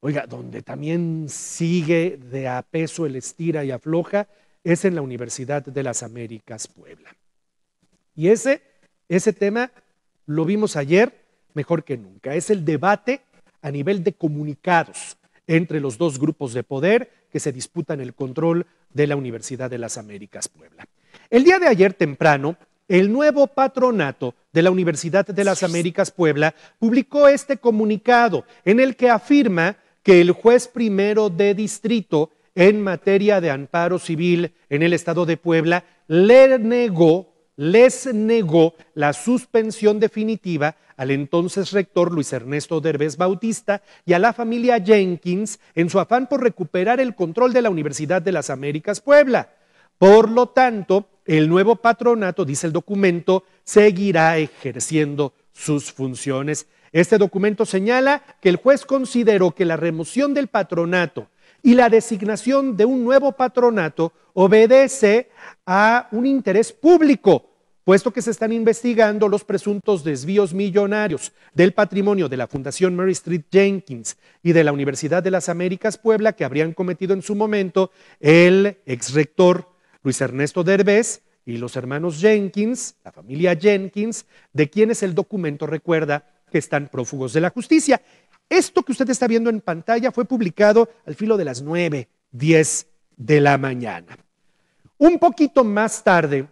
Oiga, donde también sigue de a peso el estira y afloja es en la Universidad de las Américas Puebla. Y ese, ese tema lo vimos ayer mejor que nunca. Es el debate a nivel de comunicados entre los dos grupos de poder que se disputan el control de la Universidad de las Américas Puebla. El día de ayer temprano, el nuevo patronato de la Universidad de las Américas Puebla publicó este comunicado en el que afirma que el juez primero de distrito en materia de amparo civil en el estado de Puebla le negó, les negó la suspensión definitiva al entonces rector Luis Ernesto Derbez Bautista y a la familia Jenkins en su afán por recuperar el control de la Universidad de las Américas Puebla. Por lo tanto, el nuevo patronato, dice el documento, seguirá ejerciendo sus funciones. Este documento señala que el juez consideró que la remoción del patronato y la designación de un nuevo patronato obedece a un interés público, puesto que se están investigando los presuntos desvíos millonarios del patrimonio de la Fundación Mary Street Jenkins y de la Universidad de las Américas Puebla que habrían cometido en su momento el ex rector Luis Ernesto Derbez y los hermanos Jenkins, la familia Jenkins, de quienes el documento recuerda que están prófugos de la justicia. Esto que usted está viendo en pantalla fue publicado al filo de las 9, 10 de la mañana. Un poquito más tarde,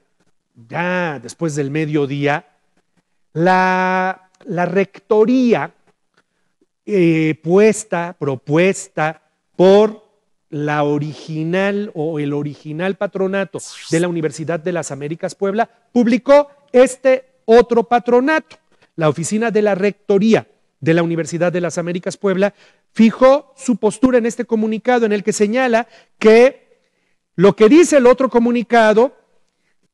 ya después del mediodía, la, rectoría eh, puesta, propuesta por la original o el original patronato de la Universidad de las Américas Puebla, publicó este otro patronato la oficina de la Rectoría de la Universidad de las Américas Puebla, fijó su postura en este comunicado en el que señala que lo que dice el otro comunicado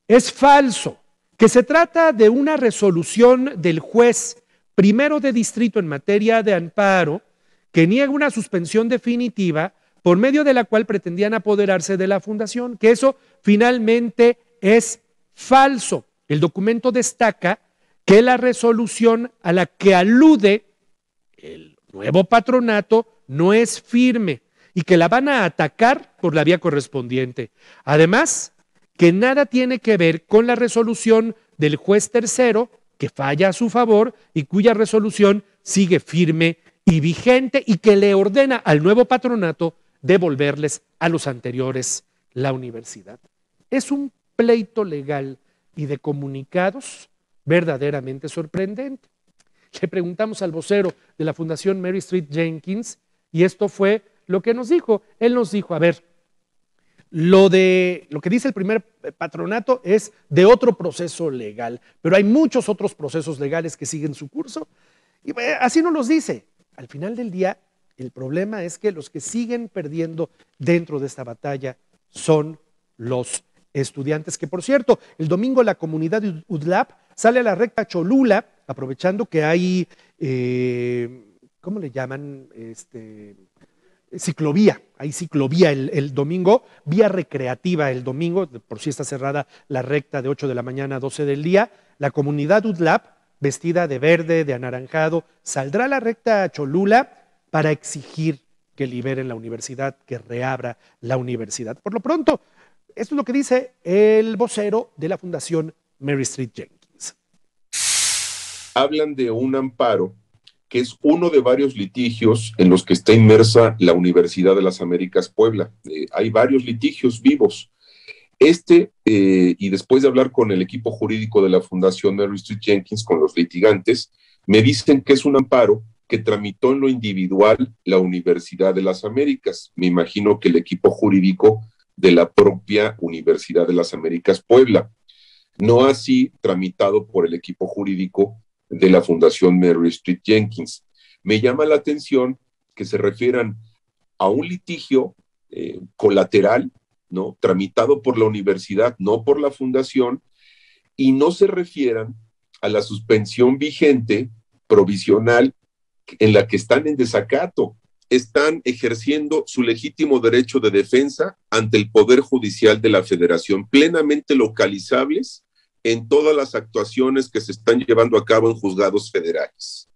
es falso, que se trata de una resolución del juez primero de distrito en materia de amparo que niega una suspensión definitiva por medio de la cual pretendían apoderarse de la fundación, que eso finalmente es falso. El documento destaca que la resolución a la que alude el nuevo patronato no es firme y que la van a atacar por la vía correspondiente. Además, que nada tiene que ver con la resolución del juez tercero que falla a su favor y cuya resolución sigue firme y vigente y que le ordena al nuevo patronato devolverles a los anteriores la universidad. Es un pleito legal y de comunicados verdaderamente sorprendente. Le preguntamos al vocero de la Fundación Mary Street Jenkins y esto fue lo que nos dijo. Él nos dijo, a ver, lo de lo que dice el primer eh, patronato es de otro proceso legal, pero hay muchos otros procesos legales que siguen su curso y eh, así nos los dice. Al final del día, el problema es que los que siguen perdiendo dentro de esta batalla son los estudiantes, que por cierto, el domingo la comunidad UDLAP sale a la recta Cholula, aprovechando que hay, eh, ¿cómo le llaman? Este, ciclovía, hay ciclovía el, domingo, vía recreativa el domingo, por si está cerrada la recta de 8 de la mañana a 12 del día, la comunidad UDLAP, vestida de verde, de anaranjado, saldrá a la recta Cholula para exigir que liberen la universidad, que reabra la universidad. Por lo pronto, esto es lo que dice el vocero de la Fundación Mary Street Jane hablan de un amparo que es uno de varios litigios en los que está inmersa la Universidad de las Américas Puebla. Eh, hay varios litigios vivos. Este, eh, y después de hablar con el equipo jurídico de la Fundación Mary Street Jenkins, con los litigantes, me dicen que es un amparo que tramitó en lo individual la Universidad de las Américas. Me imagino que el equipo jurídico de la propia Universidad de las Américas Puebla. No así tramitado por el equipo jurídico de la Fundación Mary Street Jenkins. Me llama la atención que se refieran a un litigio eh, colateral, ¿no? Tramitado por la universidad, no por la fundación, y no se refieran a la suspensión vigente provisional en la que están en desacato. Están ejerciendo su legítimo derecho de defensa ante el Poder Judicial de la Federación, plenamente localizables en todas las actuaciones que se están llevando a cabo en juzgados federales.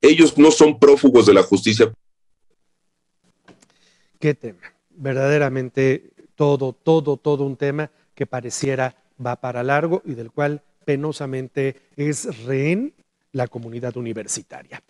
Ellos no son prófugos de la justicia. Qué tema. Verdaderamente todo, todo, todo un tema que pareciera va para largo y del cual penosamente es rehén la comunidad universitaria.